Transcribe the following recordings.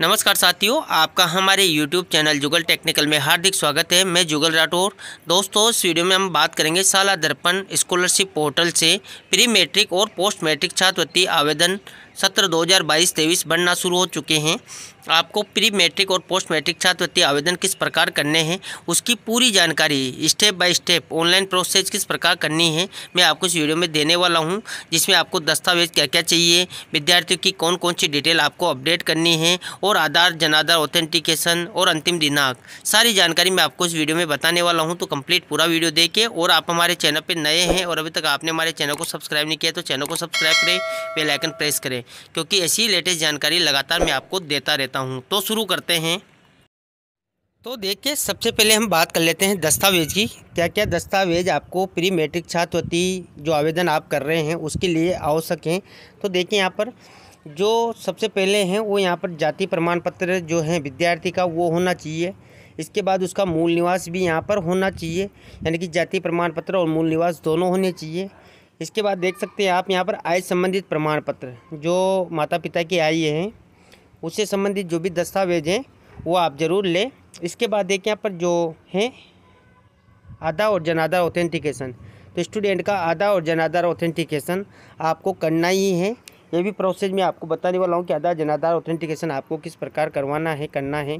नमस्कार साथियों आपका हमारे YouTube चैनल जुगल टेक्निकल में हार्दिक स्वागत है मैं जुगल राठौर दोस्तों इस वीडियो में हम बात करेंगे साला दर्पण स्कॉलरशिप पोर्टल से प्री मैट्रिक और पोस्ट मैट्रिक छात्रवृत्ति आवेदन सत्र 2022-23 बनना शुरू हो चुके हैं आपको प्री मैट्रिक और पोस्ट मैट्रिक छात्रवृत्ति आवेदन किस प्रकार करने हैं उसकी पूरी जानकारी step by step online process किस प्रकार करनी है मैं आपको इस वीडियो में देने वाला हूं जिसमें आपको दस्तावेज क्या क्या चाहिए विद्यार्थियों की कौन कौन सी डिटेल आपको अपडेट करनी है और आधार जनाधार ऑथेंटिकेशन और अंतिम दिनांक सारी जानकारी मैं आपको इस वीडियो में बताने वाला हूँ तो कम्प्लीट पूरा वीडियो देखे और आप हमारे चैनल पर नए हैं और अभी तक आपने हमारे चैनल को सब्सक्राइब नहीं किया तो चैनल को सब्सक्राइब करें बेलाइकन प्रेस करें क्योंकि ऐसी लेटेस्ट जानकारी लगातार मैं आपको देता रहता हूँ तो शुरू करते हैं तो देखिए सबसे पहले हम बात कर लेते हैं दस्तावेज की क्या क्या दस्तावेज आपको प्री मैट्रिक छात्रवृत्ति जो आवेदन आप कर रहे हैं उसके लिए आवश्यक हैं तो देखिए यहाँ पर जो सबसे पहले हैं वो यहाँ पर जाति प्रमाण पत्र जो है विद्यार्थी का वो होना चाहिए इसके बाद उसका मूल निवास भी यहाँ पर होना चाहिए यानी कि जाति प्रमाण पत्र और मूल निवास दोनों होने चाहिए इसके बाद देख सकते हैं आप यहाँ पर आय संबंधित प्रमाण पत्र जो माता पिता की आय हैं उससे संबंधित जो भी दस्तावेज हैं वो आप ज़रूर लें इसके बाद देखें यहाँ पर जो हैं आधा और जनाधार ऑथेंटिकेशन तो स्टूडेंट का आधा और जनाधार ऑथेंटिकेशन आपको करना ही है ये भी प्रोसेस में आपको बताने वाला हूँ कि आधा जनाधार ऑथेंटिकेशन आपको किस प्रकार करवाना है करना है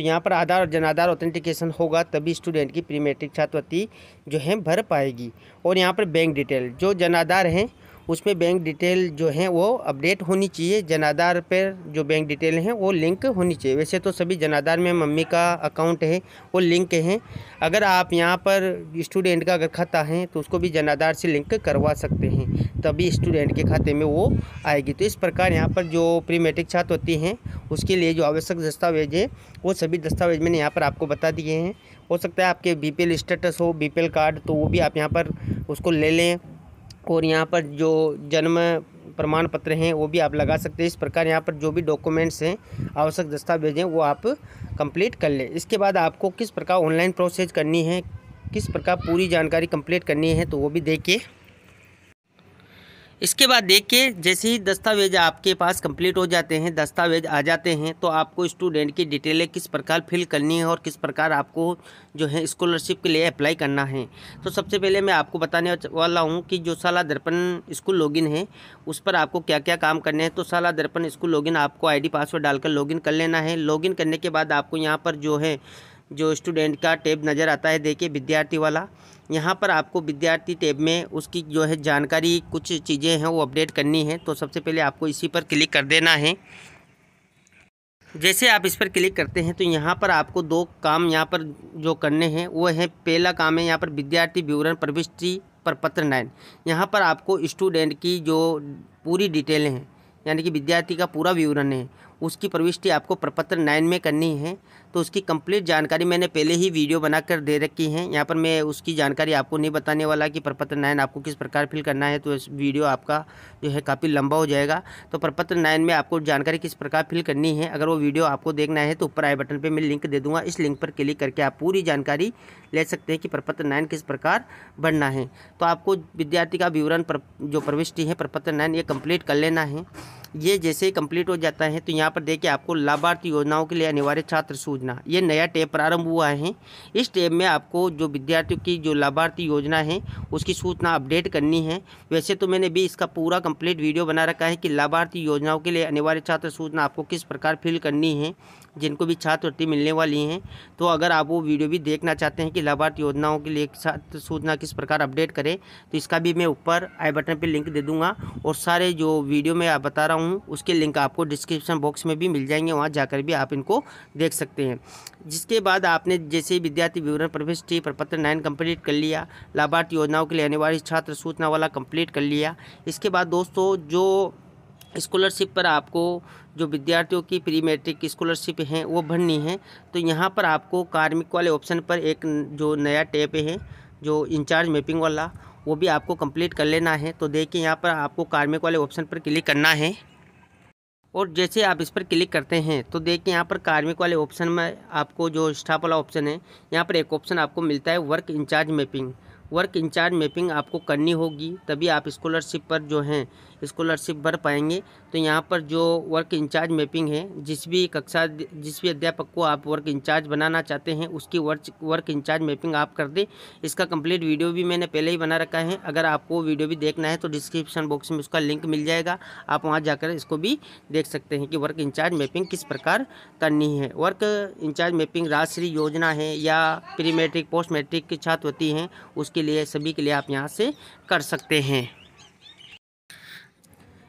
तो यहाँ पर आधार और जनाधार ऑथेंटिकेशन होगा तभी स्टूडेंट की प्री छात्रवृत्ति जो है भर पाएगी और यहाँ पर बैंक डिटेल जो जनाधार हैं उसमें बैंक डिटेल जो है वो अपडेट होनी चाहिए जनाधार पर जो बैंक डिटेल हैं वो लिंक होनी चाहिए वैसे तो सभी जनाधार में मम्मी का अकाउंट है वो लिंक है अगर आप यहाँ पर स्टूडेंट का अगर खाता है तो उसको भी जनाधार से लिंक करवा सकते हैं तभी स्टूडेंट के खाते में वो आएगी तो इस प्रकार यहाँ पर जो प्री मेट्रिक छात्र होती हैं उसके लिए जो आवश्यक दस्तावेज है वो सभी दस्तावेज मैंने यहाँ पर आपको बता दिए हैं हो सकता है आपके बीपीएल स्टेटस हो बीपीएल कार्ड तो वो भी आप यहाँ पर उसको ले लें और यहाँ पर जो जन्म प्रमाण पत्र हैं वो भी आप लगा सकते हैं इस प्रकार यहाँ पर जो भी डॉक्यूमेंट्स हैं आवश्यक दस्तावेज हैं वो आप कंप्लीट कर लें इसके बाद आपको किस प्रकार ऑनलाइन प्रोसेस करनी है किस प्रकार पूरी जानकारी कंप्लीट करनी है तो वो भी देखिए इसके बाद देखिए जैसे ही दस्तावेज आपके पास कंप्लीट हो जाते हैं दस्तावेज आ जाते हैं तो आपको स्टूडेंट की डिटेलें किस प्रकार फिल करनी है और किस प्रकार आपको जो है स्कॉलरशिप के लिए अप्लाई करना है तो सबसे पहले मैं आपको बताने वाला हूँ कि जो साला दर्पण स्कूल लॉगिन है उस पर आपको क्या क्या काम करने हैं तो साला दर्पण स्कूल लॉगिन आपको आई पासवर्ड डालकर लॉगिन कर लेना है लॉगिन करने के बाद आपको यहाँ पर जो है जो स्टूडेंट का टेब नज़र आता है देखिए विद्यार्थी वाला यहाँ पर आपको विद्यार्थी टैब में उसकी जो है जानकारी कुछ चीज़ें हैं वो अपडेट करनी है तो सबसे पहले आपको इसी पर क्लिक कर देना है जैसे आप इस पर क्लिक करते हैं तो यहाँ पर आपको दो काम यहाँ पर जो करने हैं वो है पहला काम है यहाँ पर विद्यार्थी विवरण प्रविष्टि पर पत्र नाइन यहाँ पर आपको स्टूडेंट की जो पूरी डिटेल हैं यानी कि विद्यार्थी का पूरा विवरण है उसकी प्रविष्टि आपको प्रपत्र नाइन में करनी है तो उसकी कंप्लीट जानकारी मैंने पहले ही वीडियो बनाकर दे रखी है यहाँ पर मैं उसकी जानकारी आपको नहीं बताने वाला कि प्रपत्र नाइन आपको किस प्रकार फिल करना है तो इस वीडियो आपका जो है काफ़ी लंबा हो जाएगा तो प्रपत्र नाइन में आपको जानकारी किस प्रकार फिल करनी है अगर वो वीडियो आपको देखना है तो ऊपर आई बटन पर मैं लिंक दे दूँगा इस लिंक पर क्लिक करके आप पूरी जानकारी ले सकते हैं कि प्रपत्र नाइन किस प्रकार भरना है तो आपको विद्यार्थी का विवरण जो प्रविष्टि है प्रपत्र नाइन ये कंप्लीट कर लेना है ये जैसे कंप्लीट हो जाता है तो यहाँ पर देखिए आपको लाभार्थी योजनाओं के लिए अनिवार्य छात्र सूचना ये नया टैब प्रारंभ हुआ है इस टैब में आपको जो विद्यार्थियों की जो लाभार्थी योजना है उसकी सूचना अपडेट करनी है वैसे तो मैंने भी इसका पूरा कंप्लीट वीडियो बना रखा है कि लाभार्थी योजनाओं के लिए अनिवार्य छात्र सूचना आपको किस प्रकार फिल करनी है जिनको भी छात्रवृत्ति मिलने वाली हैं तो अगर आप वो वीडियो भी देखना चाहते हैं कि लाभार्थी योजनाओं के लिए छात्र सूचना किस प्रकार अपडेट करें तो इसका भी मैं ऊपर आई बटन पर लिंक दे दूँगा और सारे जो वीडियो मैं आप बता रहा हूँ उसके लिंक आपको डिस्क्रिप्शन बॉक्स में भी मिल जाएंगे वहाँ जाकर भी आप इनको देख सकते हैं जिसके बाद आपने जैसे विद्यार्थी विवरण प्रवेश टी प्रपत्र नाइन कंप्लीट कर लिया लाभार्थी योजनाओं के लिए अनिवार्य छात्र सूचना वाला कंप्लीट कर लिया इसके बाद दोस्तों जो स्कॉलरशिप पर आपको जो विद्यार्थियों की प्री मैट्रिक स्कॉलरशिप है वो भरनी है तो यहाँ पर आपको कार्मिक वाले ऑप्शन पर एक जो नया टैप है जो इंचार्ज मैपिंग वाला वो भी आपको कंप्लीट कर लेना है तो देखिए यहाँ पर आपको कार्मिक वाले ऑप्शन पर क्लिक करना है और जैसे आप इस पर क्लिक करते हैं तो देखिए यहाँ पर कार्मिक वाले ऑप्शन में आपको जो स्टाफ वाला ऑप्शन है यहाँ पर एक ऑप्शन आपको मिलता है work incharge mapping work incharge mapping आपको करनी होगी तभी आप स्कॉलरशिप पर जो हैं स्कॉलरशिप भर पाएंगे तो यहाँ पर जो वर्क इंचार्ज मैपिंग है जिस भी कक्षा जिस भी अध्यापक को आप वर्क इंचार्ज बनाना चाहते हैं उसकी वर्क वर्क इंचार्ज मैपिंग आप कर दें इसका कंप्लीट वीडियो भी मैंने पहले ही बना रखा है अगर आपको वीडियो भी देखना है तो डिस्क्रिप्शन बॉक्स में उसका लिंक मिल जाएगा आप वहाँ जाकर इसको भी देख सकते हैं कि वर्क इंचार्ज मैपिंग किस प्रकार करनी है वर्क इंचार्ज मैपिंग राजश्री योजना है या प्री मैट्रिक पोस्ट मैट्रिक की छात्रवती हैं उसके के लिए सभी के लिए आप यहाँ से कर सकते हैं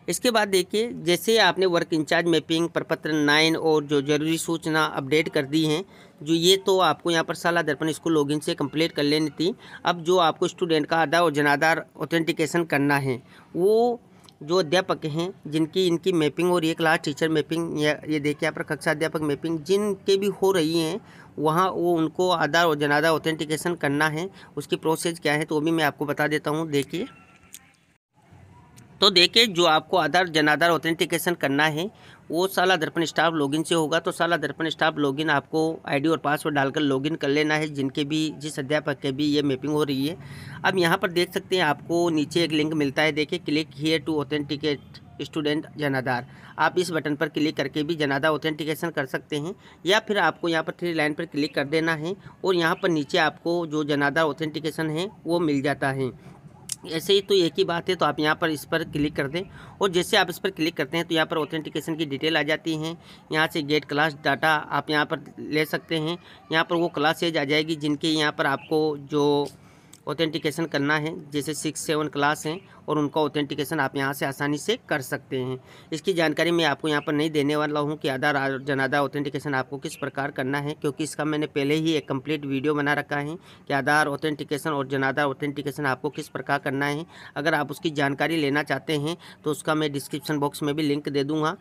इसके बाद देखिए जैसे आपने वर्क इंचार्ज मैपिंग प्रपत्र नाइन और जो जरूरी सूचना अपडेट कर दी हैं जो ये तो आपको यहाँ पर साला दर्पण स्कूल लॉगिन से कंप्लीट कर लेनी थी अब जो आपको स्टूडेंट का आधा और जनाधार ऑथेंटिकेशन करना है वो जो अध्यापक हैं जिनकी इनकी मैपिंग और ये क्लास टीचर मैपिंग या ये देखिए यहाँ पर कक्षा अध्यापक मैपिंग जिनके भी हो रही हैं वहाँ वो उनको आधार और जनाधार ऑथेंटिकेशन करना है उसकी प्रोसेस क्या है तो वो भी मैं आपको बता देता हूँ देखिए तो देखिए जो आपको आधार जनाधार ऑथेंटिकेशन करना है वो साला दर्पण स्टाफ लॉगिन से होगा तो साला दर्पण स्टाफ लॉगिन आपको आईडी और पासवर्ड डालकर लॉगिन कर लेना है जिनके भी जिस अध्यापक के भी ये मैपिंग हो रही है अब यहाँ पर देख सकते हैं आपको नीचे एक लिंक मिलता है देखिए click here to authenticate student Jan Aadhaar आप इस बटन पर क्लिक करके भी जनाधार ऑथेंटिकेशन कर सकते हैं या फिर आपको यहाँ पर थ्री लाइन पर क्लिक कर देना है और यहाँ पर नीचे आपको जो जनाधार ऑथेंटिकेशन है वो मिल जाता है ऐसे ही तो एक ही बात है तो आप यहाँ पर इस पर क्लिक कर दें और जैसे आप इस पर क्लिक करते हैं तो यहाँ पर ऑथेंटिकेशन की डिटेल आ जाती है यहाँ से गेट क्लास डाटा आप यहाँ पर ले सकते हैं यहाँ पर वो क्लासेज आ जाएगी जिनके यहाँ पर आपको जो ऑथेंटिकेशन करना है जैसे सिक्स सेवन क्लास हैं और उनका ऑथेंटिकेशन आप यहाँ से आसानी से कर सकते हैं इसकी जानकारी मैं आपको यहाँ पर नहीं देने वाला हूँ कि आधार जनाधार ऑथेंटिकेशन आपको किस प्रकार करना है क्योंकि इसका मैंने पहले ही एक कंप्लीट वीडियो बना रखा है कि आधार ऑथेंटिकेशन और जनाधार ऑथेंटिकेशन आपको किस प्रकार करना है अगर आप उसकी जानकारी लेना चाहते हैं तो उसका मैं डिस्क्रिप्शन बॉक्स में भी लिंक दे दूँगा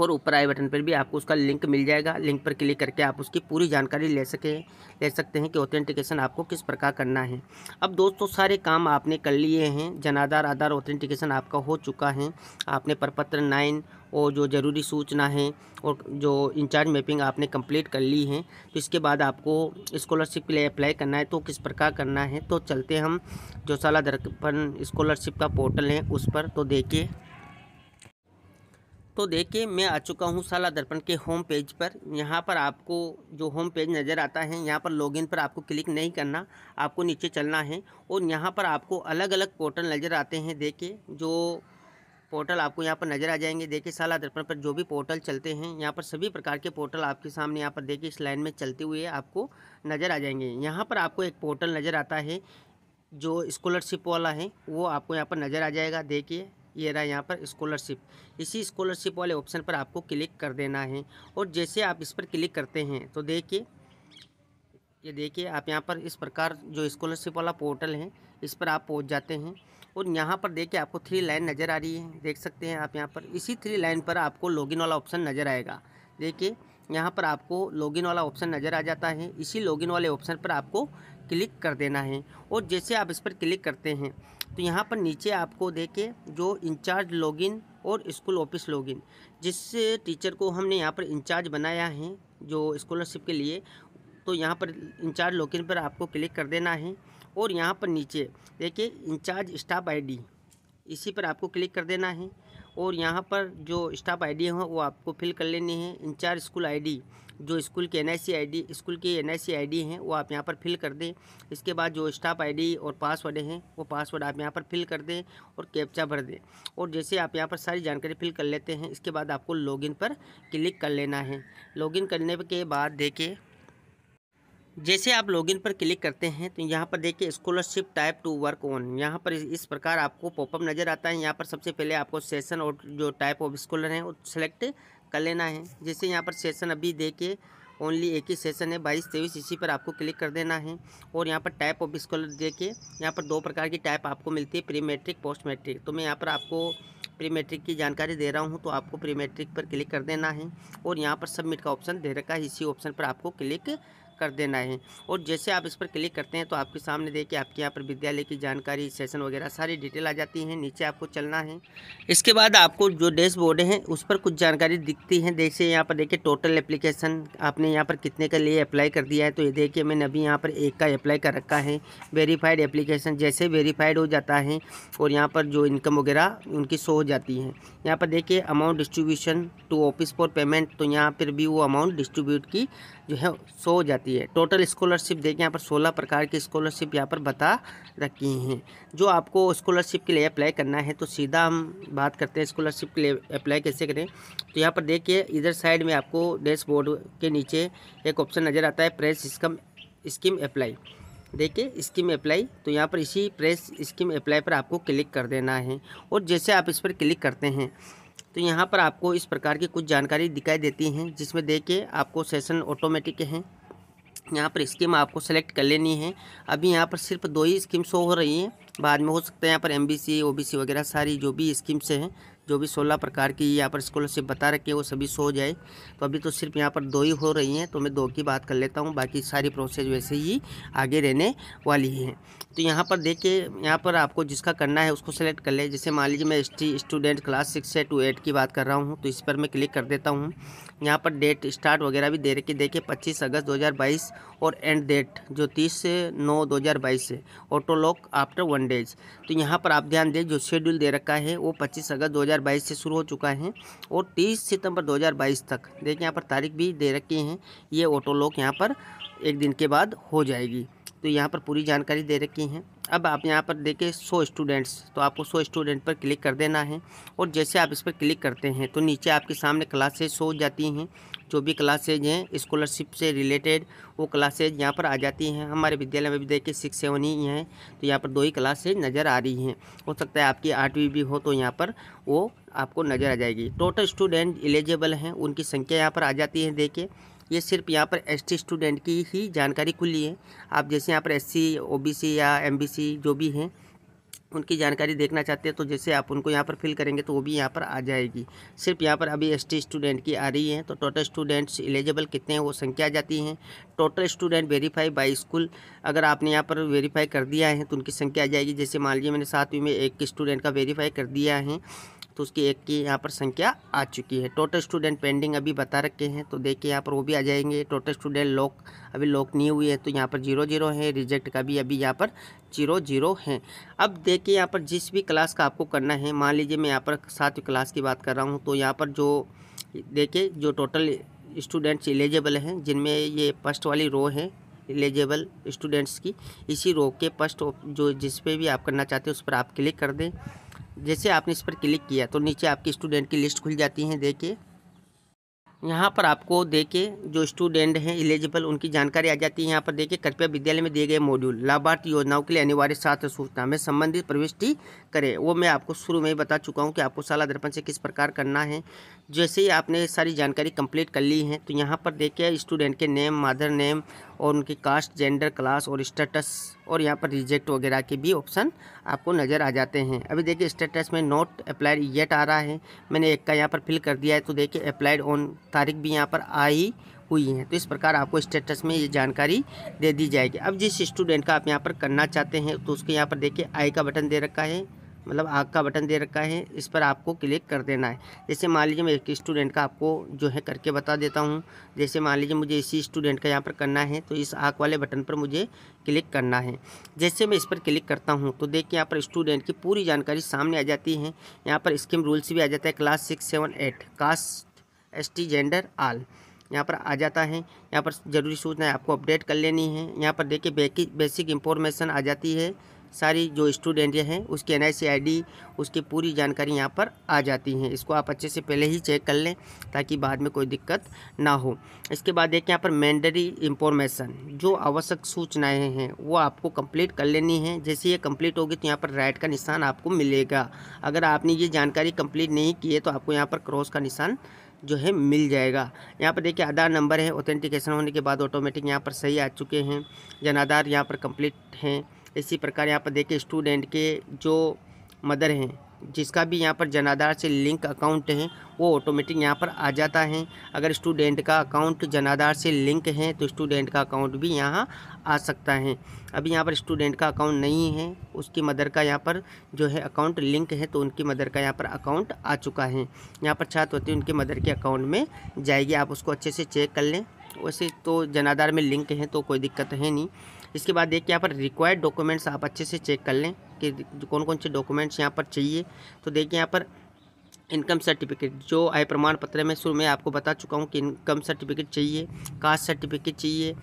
और ऊपर आई बटन पर भी आपको उसका लिंक मिल जाएगा लिंक पर क्लिक करके आप उसकी पूरी जानकारी ले सके ले सकते हैं कि ऑथेंटिकेशन आपको किस प्रकार करना है अब दोस्तों सारे काम आपने कर लिए हैं जनाधार आधार ऑथेंटिकेशन आपका हो चुका है आपने प्रपत्र नाइन और जो ज़रूरी सूचना है और जो इंचार्ज मैपिंग आपने कंप्लीट कर ली है तो इसके बाद आपको स्कॉलरशिप के लिए अप्लाई करना है तो किस प्रकार करना है तो चलते हम जो साला दर्पण स्कॉलरशिप का पोर्टल है उस पर तो देखिए तो देखिए मैं आ चुका हूँ साला दर्पण के होम पेज पर यहाँ पर आपको जो होम पेज नज़र आता है यहाँ पर लॉगिन पर आपको क्लिक नहीं करना आपको नीचे चलना है और यहाँ पर आपको अलग अलग पोर्टल नज़र आते हैं देखिए जो पोर्टल आपको यहाँ पर नज़र आ जाएंगे देखिए साला दर्पण पर जो भी पोर्टल चलते हैं यहाँ पर सभी प्रकार के पोर्टल आपके सामने यहाँ पर देखिए इस लाइन में चलते हुए आपको नज़र आ जाएंगे यहाँ पर आपको एक पोर्टल नज़र आता है जो स्कॉलरशिप वाला है वो आपको यहाँ पर नज़र आ जाएगा देखिए ये रहा यहाँ पर स्कॉलरशिप इसी स्कॉलरशिप वाले ऑप्शन पर आपको क्लिक कर देना है और जैसे आप इस पर क्लिक करते हैं तो देखिए ये देखिए आप यहाँ पर इस प्रकार जो स्कॉलरशिप वाला पोर्टल है इस पर आप पहुँच जाते हैं और यहाँ पर देखिए आपको थ्री लाइन नज़र आ रही है देख सकते हैं आप यहाँ पर इसी थ्री लाइन पर आपको लॉगिन वाला ऑप्शन नज़र आएगा देखिए यहाँ पर आपको लॉगिन वाला ऑप्शन नज़र आ जाता है इसी लॉगिन वाले ऑप्शन पर आपको क्लिक कर देना है और जैसे आप इस पर क्लिक करते हैं तो यहाँ पर नीचे आपको देखे जो इंचार्ज लॉगिन और स्कूल ऑफिस लॉगिन जिस टीचर को हमने यहाँ पर इंचार्ज बनाया है जो स्कॉलरशिप के लिए तो यहाँ पर इंचार्ज लॉगिन पर आपको क्लिक कर देना है और यहाँ पर नीचे देखिए इंचार्ज स्टाफ आईडी इसी पर आपको क्लिक कर देना है और यहाँ पर जो स्टाफ आईडी हो वो आपको फिल कर लेने हैं इंचार्ज स्कूल आईडी जो स्कूल के एनआईसी आईडी स्कूल के एनआईसी आईडी हैं वो आप यहाँ पर फिल कर दें इसके बाद जो स्टाफ आईडी और पासवर्ड हैं वो पासवर्ड आप यहाँ पर फिल कर दें और कैप्चा भर दें और जैसे आप यहाँ पर सारी जानकारी फिल कर लेते हैं इसके बाद आपको लॉगिन पर क्लिक कर लेना है लॉगिन करने के बाद देखें जैसे आप लॉगिन पर क्लिक करते हैं तो यहाँ पर देखिए scholarship type to work on यहाँ पर इस प्रकार आपको पॉपअप नज़र आता है यहाँ पर सबसे पहले आपको सेशन और जो टाइप ऑफ स्कॉलर है वो सेलेक्ट कर लेना है जैसे यहाँ पर सेशन अभी के ओनली एक ही सेशन है बाईस तेईस इसी पर आपको क्लिक कर देना है और यहाँ पर टाइप ऑफ स्कॉलर के यहाँ पर दो प्रकार की टाइप आपको मिलती है प्री मेट्रिक पोस्ट मेट्रिक तो मैं यहाँ पर आपको प्री मेट्रिक की जानकारी दे रहा हूँ तो आपको प्री मेट्रिक पर क्लिक कर देना है और यहाँ पर सबमिट का ऑप्शन दे रखा है इसी ऑप्शन पर आपको क्लिक कर देना है और जैसे आप इस पर क्लिक करते हैं तो आपके सामने देखिए आपके यहाँ पर विद्यालय की जानकारी सेशन वगैरह सारी डिटेल आ जाती है नीचे आपको चलना है इसके बाद आपको जो डैशबोर्ड है उस पर कुछ जानकारी दिखती है जैसे यहाँ पर देखिए टोटल एप्लीकेशन आपने यहाँ पर कितने के लिए अप्लाई कर दिया है तो ये देखिए मैंने अभी यहाँ पर एक का अप्लाई कर रखा है वेरीफाइड एप्लीकेशन जैसे वेरीफाइड हो जाता है और यहाँ पर जो इनकम वगैरह उनकी शो हो जाती है यहाँ पर देखिए amount distribution to office for payment तो यहाँ पर भी वो अमाउंट डिस्ट्रीब्यूट की जो है सो हो जाती है टोटल स्कॉलरशिप देखें यहाँ पर सोलह प्रकार की स्कॉलरशिप यहाँ पर बता रखी हैं जो आपको स्कॉलरशिप के लिए अप्लाई करना है तो सीधा हम बात करते हैं स्कॉलरशिप के लिए अप्लाई कैसे करें तो यहाँ पर देखिए इधर साइड में आपको डैशबोर्ड के नीचे एक ऑप्शन नज़र आता है प्रेस स्कम स्कीम अप्लाई देखिए स्कीम अप्लाई तो यहाँ पर इसी प्रेस स्कीम अप्लाई पर आपको क्लिक कर देना है और जैसे आप इस पर क्लिक करते हैं तो यहाँ पर आपको इस प्रकार की कुछ जानकारी दिखाई देती हैं जिसमें देख के आपको सेशन ऑटोमेटिक हैं यहाँ पर स्कीम आपको सेलेक्ट कर लेनी है अभी यहाँ पर सिर्फ दो ही स्कीम शो हो रही हैं बाद में हो सकता है यहाँ पर M B C O B C वगैरह सारी जो भी स्कीम्स हैं जो भी सोलह प्रकार की यहाँ पर स्कॉलरशिप बता रखी है वो सभी सो जाए तो अभी तो सिर्फ यहाँ पर दो ही हो रही हैं तो मैं दो की बात कर लेता हूँ बाकी सारी प्रोसेस वैसे ही आगे रहने वाली है तो यहाँ पर देखिए यहाँ पर आपको जिसका करना है उसको सेलेक्ट कर ले जैसे मान लीजिए मैं एस स्टूडेंट क्लास सिक्स से टू एट की बात कर रहा हूँ तो इस पर मैं क्लिक कर देता हूँ यहाँ पर डेट स्टार्ट वगैरह भी दे रखी देखिए पच्चीस अगस्त दो और एंड डेट जो तीस नौ दो है ऑटोलॉक आफ्टर वन डेज तो यहाँ पर आप ध्यान दें जो शेड्यूल दे रखा है वो पच्चीस अगस्त दो 2022 से शुरू हो चुका है और 30 सितंबर 2022 तक देखिए यहाँ पर तारीख भी दे रखी है ये ऑटो लॉक यहाँ पर एक दिन के बाद हो जाएगी तो यहाँ पर पूरी जानकारी दे रखी है अब आप यहाँ पर देखें सौ स्टूडेंट्स तो आपको सौ स्टूडेंट पर क्लिक कर देना है और जैसे आप इस पर क्लिक करते हैं तो नीचे आपके सामने क्लासेज शो जाती हैं जो भी क्लासेज हैं स्कॉलरशिप से रिलेटेड वो क्लासेज यहाँ पर आ जाती हैं हमारे विद्यालय में भी देखिए सिक्स सेवन ही हैं तो यहाँ पर दो ही क्लासेज नज़र आ रही हैं हो सकता है आपकी आठवीं भी हो तो यहाँ पर वो आपको नज़र आ जाएगी टोटल स्टूडेंट एलिजिबल हैं उनकी संख्या यहाँ पर आ जाती है देखिए ये सिर्फ यहाँ पर एस स्टूडेंट की ही जानकारी खुली है आप जैसे यहाँ पर एस सी या एम जो भी हैं उनकी जानकारी देखना चाहते हैं तो जैसे आप उनको यहाँ पर फिल करेंगे तो वो भी यहाँ पर आ जाएगी सिर्फ यहाँ पर अभी एसटी स्टूडेंट की आ रही है तो टोटल स्टूडेंट्स एलिजिबल कितने हैं वो संख्या आ जाती हैं total student verify by school अगर आपने यहाँ पर वेरीफाई कर दिया है तो उनकी संख्या आ जाएगी जैसे मान लीजिए मैंने सातवीं में एक स्टूडेंट का वेरीफाई कर दिया है तो उसकी एक की यहाँ पर संख्या आ चुकी है टोटल स्टूडेंट पेंडिंग अभी बता रखे हैं तो देखिए यहाँ पर वो भी आ जाएंगे टोटल स्टूडेंट लॉक अभी लॉक नहीं हुई है तो यहाँ पर जीरो जीरो है रिजेक्ट का भी अभी यहाँ पर जीरो जीरो है अब देखिए यहाँ पर जिस भी क्लास का आपको करना है मान लीजिए मैं यहाँ पर सातवीं क्लास की बात कर रहा हूँ तो यहाँ पर जो देखिए जो टोटल स्टूडेंट्स एलिजिबल हैं जिनमें ये फर्स्ट वाली रो है एलिजिबल स्टूडेंट्स की इसी रो के फर्स्ट जो जिस पे भी आप करना चाहते हैं उस पर आप क्लिक कर दें जैसे आपने इस पर क्लिक किया तो नीचे आपकी स्टूडेंट की लिस्ट खुल जाती है देखिए यहाँ पर आपको देखे जो स्टूडेंट हैं एलिजिबल उनकी जानकारी आ जाती है यहाँ पर देखे कृपया विद्यालय में दिए गए मॉड्यूल लाभार्थी योजनाओं के लिए अनिवार्य छात्र सूचना में संबंधित प्रविष्टि करें वो मैं आपको शुरू में ही बता चुका हूँ कि आपको शाला दर्पण से किस प्रकार करना है जैसे ही आपने सारी जानकारी कंप्लीट कर ली है तो यहाँ पर देखिए स्टूडेंट के नेम मदर नेम और उनकी कास्ट जेंडर क्लास और स्टेटस और यहाँ पर रिजेक्ट वगैरह के भी ऑप्शन आपको नज़र आ जाते हैं अभी देखिए स्टेटस में नॉट अप्लाइड येट आ रहा है मैंने एक का यहाँ पर फिल कर दिया है तो देखिए अप्लाइड ऑन तारीख भी यहाँ पर आई हुई है तो इस प्रकार आपको स्टेटस में ये जानकारी दे दी जाएगी अब जिस स्टूडेंट का आप यहाँ पर करना चाहते हैं तो उसके यहाँ पर देखिए आई का बटन दे रखा है मतलब आग का बटन दे रखा है इस पर आपको क्लिक कर देना है जैसे मान लीजिए मैं एक स्टूडेंट का आपको जो है करके बता देता हूँ जैसे मान लीजिए मुझे इसी स्टूडेंट का यहाँ पर करना है तो इस आग वाले बटन पर मुझे क्लिक करना है जैसे मैं इस पर क्लिक करता हूँ तो देखिए यहाँ पर स्टूडेंट की पूरी जानकारी सामने आ जाती है यहाँ पर स्कीम रूल्स भी आ जाता है class six seven eight caste S T gender all यहाँ पर आ जाता है यहाँ पर ज़रूरी सूचनाएं आपको अपडेट कर लेनी है यहाँ पर देखिए बेसिक इंफॉर्मेशन आ जाती है सारी जो स्टूडेंट हैं उसके एन आई उसकी पूरी जानकारी यहाँ पर आ जाती है इसको आप अच्छे से पहले ही चेक कर लें ताकि बाद में कोई दिक्कत ना हो इसके बाद देखें यहाँ पर मैंडरी इंफॉर्मेशन जो आवश्यक सूचनाएँ हैं वो आपको कंप्लीट कर लेनी है जैसे ये कंप्लीट होगी तो यहाँ पर राइट का निशान आपको मिलेगा अगर आपने ये जानकारी कंप्लीट नहीं की है तो आपको यहाँ पर क्रॉस का निशान जो है मिल जाएगा यहाँ पर देखिए आधार नंबर है ऑथेंटिकेशन होने के बाद ऑटोमेटिक यहाँ पर सही आ चुके हैं जन आधार यहाँ पर कंप्लीट हैं इसी प्रकार यहाँ पर देखिए स्टूडेंट के जो मदर हैं जिसका भी यहाँ पर जनाधार से लिंक अकाउंट है वो ऑटोमेटिक यहाँ पर आ जाता है अगर स्टूडेंट का अकाउंट जनाधार से लिंक है तो स्टूडेंट का अकाउंट भी यहाँ आ सकता है अभी यहाँ पर स्टूडेंट का अकाउंट नहीं है उसकी मदर का यहाँ पर जो है अकाउंट लिंक है तो उनकी मदर का यहाँ पर अकाउंट आ चुका है यहाँ पर छात्रवृत्ति उनके मदर के अकाउंट में जाएगी आप उसको अच्छे से चेक कर लें वैसे तो जनाधार में लिंक है तो कोई दिक्कत है नहीं इसके बाद देखिए यहाँ पर रिक्वायर्ड डॉक्यूमेंट्स आप अच्छे से चेक कर लें कि कौन कौन से डॉक्यूमेंट्स यहाँ पर चाहिए तो देखिए यहाँ पर इनकम सर्टिफिकेट जो आय प्रमाण पत्र में शुरू में आपको बता चुका हूँ कि इनकम सर्टिफिकेट चाहिए कास्ट सर्टिफिकेट चाहिए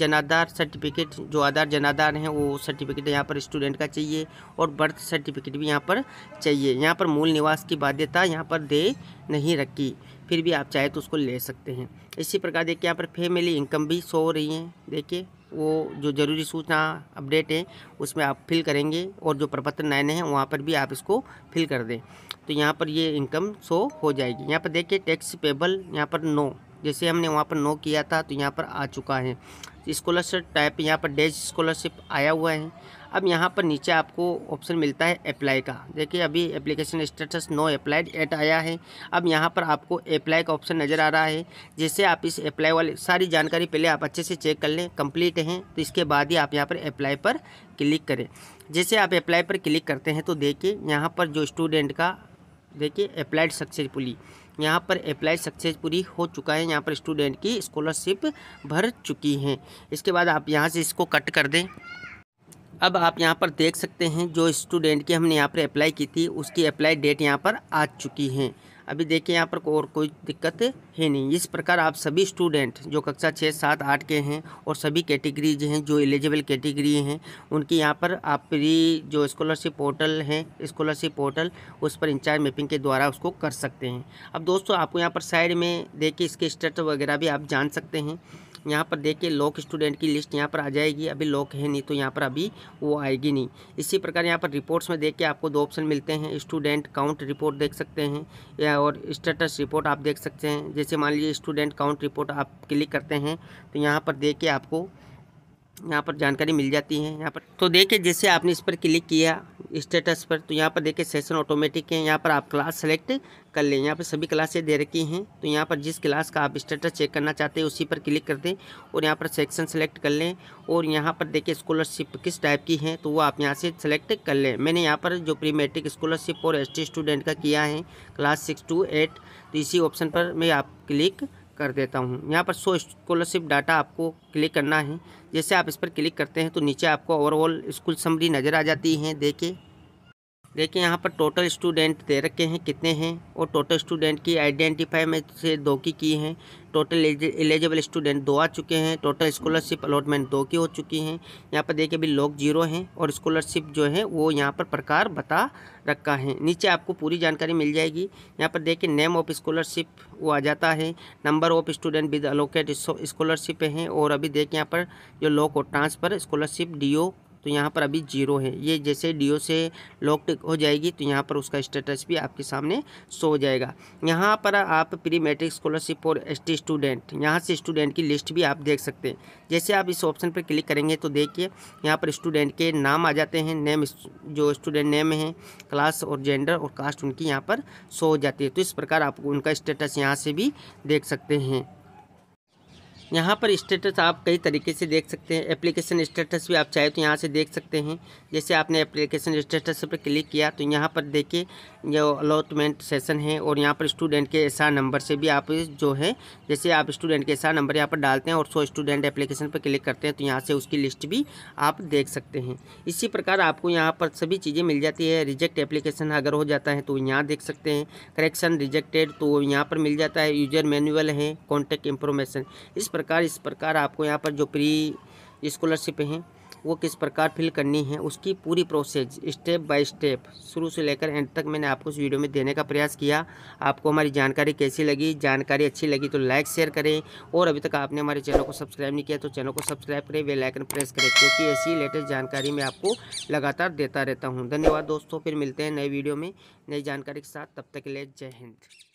जनाधार सर्टिफिकेट जो आधार जनाधार हैं वो सर्टिफिकेट यहाँ पर स्टूडेंट का चाहिए और बर्थ सर्टिफिकेट भी यहाँ पर चाहिए यहाँ पर मूल निवास की बाध्यता यहाँ पर दे नहीं रखी फिर भी आप चाहे तो उसको ले सकते हैं इसी प्रकार देखिए यहाँ पर फेमिली इनकम भी सो रही है देखिए वो जो ज़रूरी सूचना अपडेट है उसमें आप फिल करेंगे और जो प्रपत्र नए हैं वहाँ पर भी आप इसको फिल कर दें तो यहाँ पर ये इनकम शो हो जाएगी यहाँ पर देखिए टैक्स पेबल यहाँ पर नो जैसे हमने वहाँ पर नो किया था तो यहाँ पर आ चुका है स्कॉलरशिप टाइप यहाँ पर डेज स्कॉलरशिप आया हुआ है अब यहाँ पर नीचे आपको ऑप्शन मिलता है अप्लाई का देखिए अभी application status no applied at आया है अब यहाँ पर आपको अप्लाई का ऑप्शन नज़र आ रहा है जिससे आप इस अप्लाई वाली सारी जानकारी पहले आप अच्छे से चेक कर लें कंप्लीट हैं तो इसके बाद ही आप यहाँ पर अप्लाई पर क्लिक करें जैसे आप अप्लाई पर क्लिक करते हैं तो देखिए यहाँ पर जो स्टूडेंट का देखिए अप्लाइड सक्सेसफुली यहाँ पर अप्लाई सक्सेसफुली हो चुका है यहाँ पर स्टूडेंट की स्कॉलरशिप भर चुकी हैं इसके बाद आप यहाँ से इसको कट कर दें अब आप यहाँ पर देख सकते हैं जो स्टूडेंट की हमने यहाँ पर अप्लाई की थी उसकी अप्लाई डेट यहाँ पर आ चुकी है अभी देखिए यहाँ पर और कोई दिक्कत है नहीं इस प्रकार आप सभी स्टूडेंट जो कक्षा छः सात आठ के हैं और सभी कैटेगरीज हैं जो एलिजिबल कैटेगरी हैं उनकी यहाँ पर आप प्री जो स्कॉलरशिप पोर्टल हैं स्कॉलरशिप पोर्टल उस पर इंचार्ज मैपिंग के द्वारा उसको कर सकते हैं अब दोस्तों आपको यहाँ पर साइड में देखिए इसके स्टेटस वगैरह भी आप जान सकते हैं यहाँ पर देखिए लॉक स्टूडेंट की लिस्ट यहाँ पर आ जाएगी अभी लॉक है नहीं तो यहाँ पर अभी वो आएगी नहीं इसी प्रकार यहाँ पर रिपोर्ट्स में देख के आपको दो ऑप्शन मिलते हैं स्टूडेंट काउंट रिपोर्ट देख सकते हैं या है और स्टेटस रिपोर्ट आप देख सकते हैं जैसे मान लीजिए स्टूडेंट काउंट रिपोर्ट आप क्लिक करते हैं तो यहाँ पर देख के आपको यहाँ पर जानकारी मिल जाती है यहाँ पर तो देखिए जैसे आपने इस पर क्लिक किया स्टेटस पर तो यहाँ पर देखिए सेशन ऑटोमेटिक है यहाँ पर आप क्लास सेलेक्ट कर लें यहाँ पर सभी क्लासें दे रखी हैं तो यहाँ पर जिस क्लास का आप स्टेटस चेक करना चाहते हैं उसी पर क्लिक कर दें और यहाँ पर सेक्शन सेलेक्ट कर लें और यहाँ पर देखिए स्कॉलरशिप किस टाइप की है तो वो आप यहाँ से सेलेक्ट कर लें मैंने यहाँ पर जो प्री मेट्रिक स्कॉलरशिप और एस स्टूडेंट का किया है क्लास सिक्स टू एट तो इसी ऑप्शन पर मैं आप क्लिक कर देता हूँ यहाँ पर सो स्कॉलरशिप डाटा आपको क्लिक करना है जैसे आप इस पर क्लिक करते हैं तो नीचे आपको ओवरऑल स्कूल समरी नज़र आ जाती है देखें देखिए यहाँ पर टोटल स्टूडेंट दे रखे हैं कितने हैं और टोटल स्टूडेंट की आइडेंटिफाई में से दो की की हैं टोटल एलिजिबल स्टूडेंट दो आ चुके हैं टोटल स्कॉलरशिप अलॉटमेंट दो की हो चुकी हैं यहाँ पर देखिए अभी लोग जीरो हैं और स्कॉलरशिप जो है वो यहाँ पर प्रकार बता रखा है नीचे आपको पूरी जानकारी मिल जाएगी यहाँ पर देखिए नेम ऑफ स्कॉलरशिप वो आ जाता है number of student with allocate scholarship हैं और अभी देखिए यहाँ पर जो लोक और ट्रांसफ़र स्कॉलरशिप डी तो यहाँ पर अभी जीरो है ये जैसे डीओ से लॉक्ड हो जाएगी तो यहाँ पर उसका स्टेटस भी आपके सामने शो हो जाएगा यहाँ पर आप प्री मेट्रिक स्कॉलरशिप और एस स्टूडेंट यहाँ से स्टूडेंट की लिस्ट भी आप देख सकते हैं जैसे आप इस ऑप्शन पर क्लिक करेंगे तो देखिए यहाँ पर स्टूडेंट के नाम आ जाते हैं नेम जो स्टूडेंट नेम है क्लास और जेंडर और कास्ट उनकी यहाँ पर शो हो जाती है तो इस प्रकार आप उनका स्टेटस यहाँ से भी देख सकते हैं यहाँ पर स्टेटस आप कई तरीके से देख सकते हैं एप्लीकेशन स्टेटस भी आप चाहे तो यहाँ से देख सकते हैं जैसे आपने एप्लीकेशन स्टेटस पर क्लिक किया तो यहाँ पर देखिए जो अलॉटमेंट सेशन है और यहाँ पर स्टूडेंट के एस नंबर से भी आप जो है जैसे आप स्टूडेंट के एस नंबर यहाँ पर डालते हैं और सो स्टूडेंट एप्लीकेशन पर क्लिक करते हैं तो यहाँ से उसकी लिस्ट भी आप देख सकते हैं इसी प्रकार आपको यहाँ पर सभी चीज़ें मिल जाती है रिजेक्ट एप्लीकेशन अगर हो जाता है तो यहाँ देख सकते हैं करेक्शन रिजेक्टेड तो यहाँ पर मिल जाता है यूजर मैनुअल है कॉन्टेक्ट इंफॉर्मेशन इस प्रकार इस प्रकार आपको यहाँ पर जो प्री स्कॉलरशिप हैं वो किस प्रकार फिल करनी है उसकी पूरी प्रोसेस स्टेप बाय स्टेप शुरू से लेकर एंड तक मैंने आपको इस वीडियो में देने का प्रयास किया आपको हमारी जानकारी कैसी लगी जानकारी अच्छी लगी तो लाइक शेयर करें और अभी तक आपने हमारे चैनल को सब्सक्राइब नहीं किया तो चैनल को सब्सक्राइब करें वे लाइकन प्रेस करें क्योंकि ऐसी लेटेस्ट जानकारी मैं आपको लगातार देता रहता हूँ धन्यवाद दोस्तों फिर मिलते हैं नए वीडियो में नई जानकारी के साथ तब तक के लिए जय हिंद